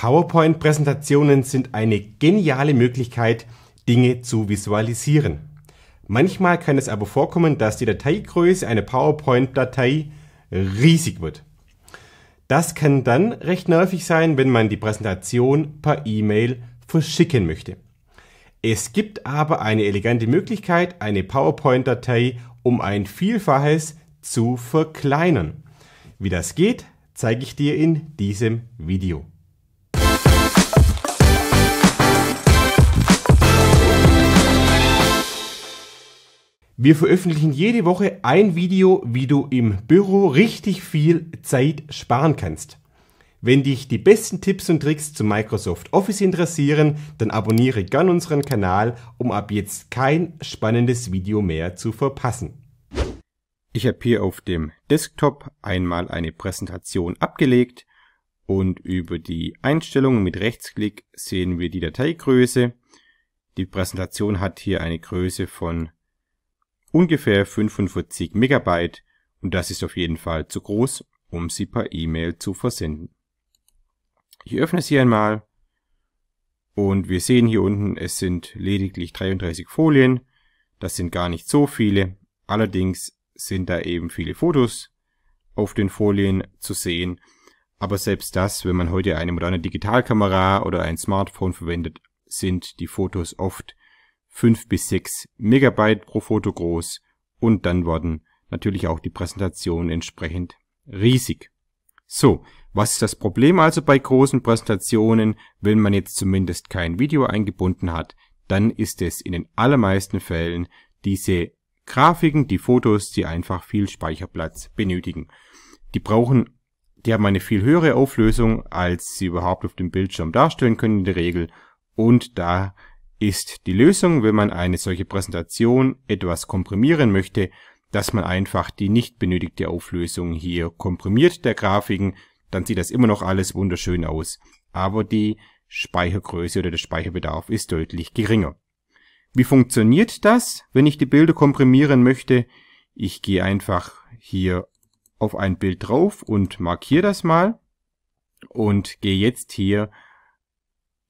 PowerPoint-Präsentationen sind eine geniale Möglichkeit, Dinge zu visualisieren. Manchmal kann es aber vorkommen, dass die Dateigröße einer PowerPoint-Datei riesig wird. Das kann dann recht nervig sein, wenn man die Präsentation per E-Mail verschicken möchte. Es gibt aber eine elegante Möglichkeit, eine PowerPoint-Datei um ein Vielfaches zu verkleinern. Wie das geht, zeige ich dir in diesem Video. Wir veröffentlichen jede Woche ein Video, wie du im Büro richtig viel Zeit sparen kannst. Wenn dich die besten Tipps und Tricks zu Microsoft Office interessieren, dann abonniere gern unseren Kanal, um ab jetzt kein spannendes Video mehr zu verpassen. Ich habe hier auf dem Desktop einmal eine Präsentation abgelegt und über die Einstellungen mit Rechtsklick sehen wir die Dateigröße. Die Präsentation hat hier eine Größe von ungefähr 45 Megabyte und das ist auf jeden Fall zu groß, um sie per E-Mail zu versenden. Ich öffne sie einmal und wir sehen hier unten, es sind lediglich 33 Folien. Das sind gar nicht so viele. Allerdings sind da eben viele Fotos auf den Folien zu sehen. Aber selbst das, wenn man heute eine moderne Digitalkamera oder ein Smartphone verwendet, sind die Fotos oft 5 bis 6 Megabyte pro Foto groß und dann wurden natürlich auch die Präsentationen entsprechend riesig. So, was ist das Problem also bei großen Präsentationen, wenn man jetzt zumindest kein Video eingebunden hat, dann ist es in den allermeisten Fällen diese Grafiken, die Fotos, die einfach viel Speicherplatz benötigen. Die brauchen, die haben eine viel höhere Auflösung, als sie überhaupt auf dem Bildschirm darstellen können in der Regel und da ist die Lösung, wenn man eine solche Präsentation etwas komprimieren möchte, dass man einfach die nicht benötigte Auflösung hier komprimiert der Grafiken, dann sieht das immer noch alles wunderschön aus, aber die Speichergröße oder der Speicherbedarf ist deutlich geringer. Wie funktioniert das, wenn ich die Bilder komprimieren möchte? Ich gehe einfach hier auf ein Bild drauf und markiere das mal und gehe jetzt hier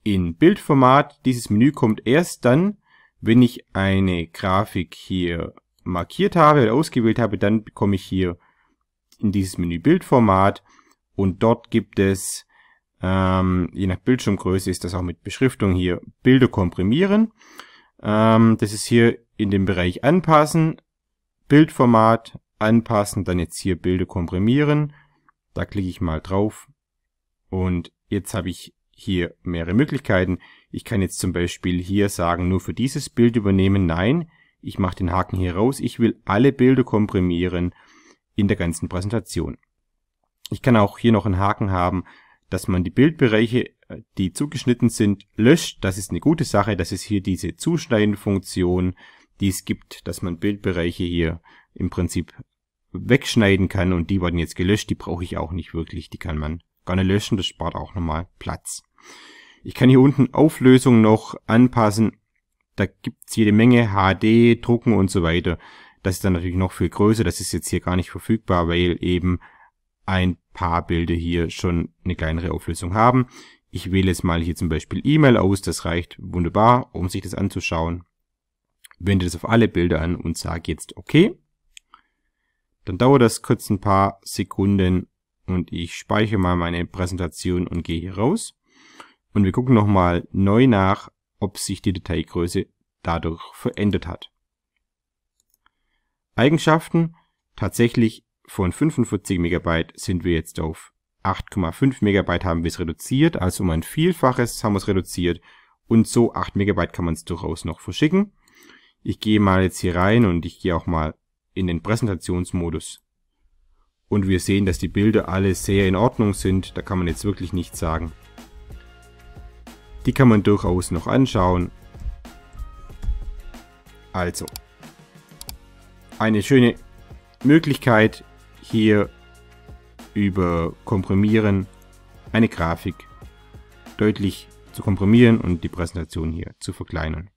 in Bildformat. Dieses Menü kommt erst dann, wenn ich eine Grafik hier markiert habe oder ausgewählt habe, dann bekomme ich hier in dieses Menü Bildformat und dort gibt es, ähm, je nach Bildschirmgröße ist das auch mit Beschriftung hier, Bilder komprimieren. Ähm, das ist hier in dem Bereich Anpassen, Bildformat, Anpassen, dann jetzt hier Bilder komprimieren. Da klicke ich mal drauf und jetzt habe ich hier mehrere Möglichkeiten. Ich kann jetzt zum Beispiel hier sagen, nur für dieses Bild übernehmen. Nein, ich mache den Haken hier raus. Ich will alle Bilder komprimieren in der ganzen Präsentation. Ich kann auch hier noch einen Haken haben, dass man die Bildbereiche, äh, die zugeschnitten sind, löscht. Das ist eine gute Sache. Das ist hier diese Zuschneidenfunktion, die es gibt, dass man Bildbereiche hier im Prinzip wegschneiden kann und die werden jetzt gelöscht. Die brauche ich auch nicht wirklich. Die kann man gerne löschen. Das spart auch nochmal Platz. Ich kann hier unten Auflösung noch anpassen. Da gibt's jede Menge HD, Drucken und so weiter. Das ist dann natürlich noch viel größer. Das ist jetzt hier gar nicht verfügbar, weil eben ein paar Bilder hier schon eine kleinere Auflösung haben. Ich wähle jetzt mal hier zum Beispiel E-Mail aus. Das reicht wunderbar, um sich das anzuschauen. Wende das auf alle Bilder an und sage jetzt okay. Dann dauert das kurz ein paar Sekunden und ich speichere mal meine Präsentation und gehe hier raus und wir gucken nochmal neu nach, ob sich die Dateigröße dadurch verändert hat. Eigenschaften tatsächlich von 45 MB sind wir jetzt auf 8,5 MB haben wir es reduziert, also um ein Vielfaches haben wir es reduziert und so 8 MB kann man es durchaus noch verschicken. Ich gehe mal jetzt hier rein und ich gehe auch mal in den Präsentationsmodus. Und wir sehen, dass die Bilder alle sehr in Ordnung sind, da kann man jetzt wirklich nichts sagen. Die kann man durchaus noch anschauen. Also, eine schöne Möglichkeit hier über Komprimieren eine Grafik deutlich zu komprimieren und die Präsentation hier zu verkleinern.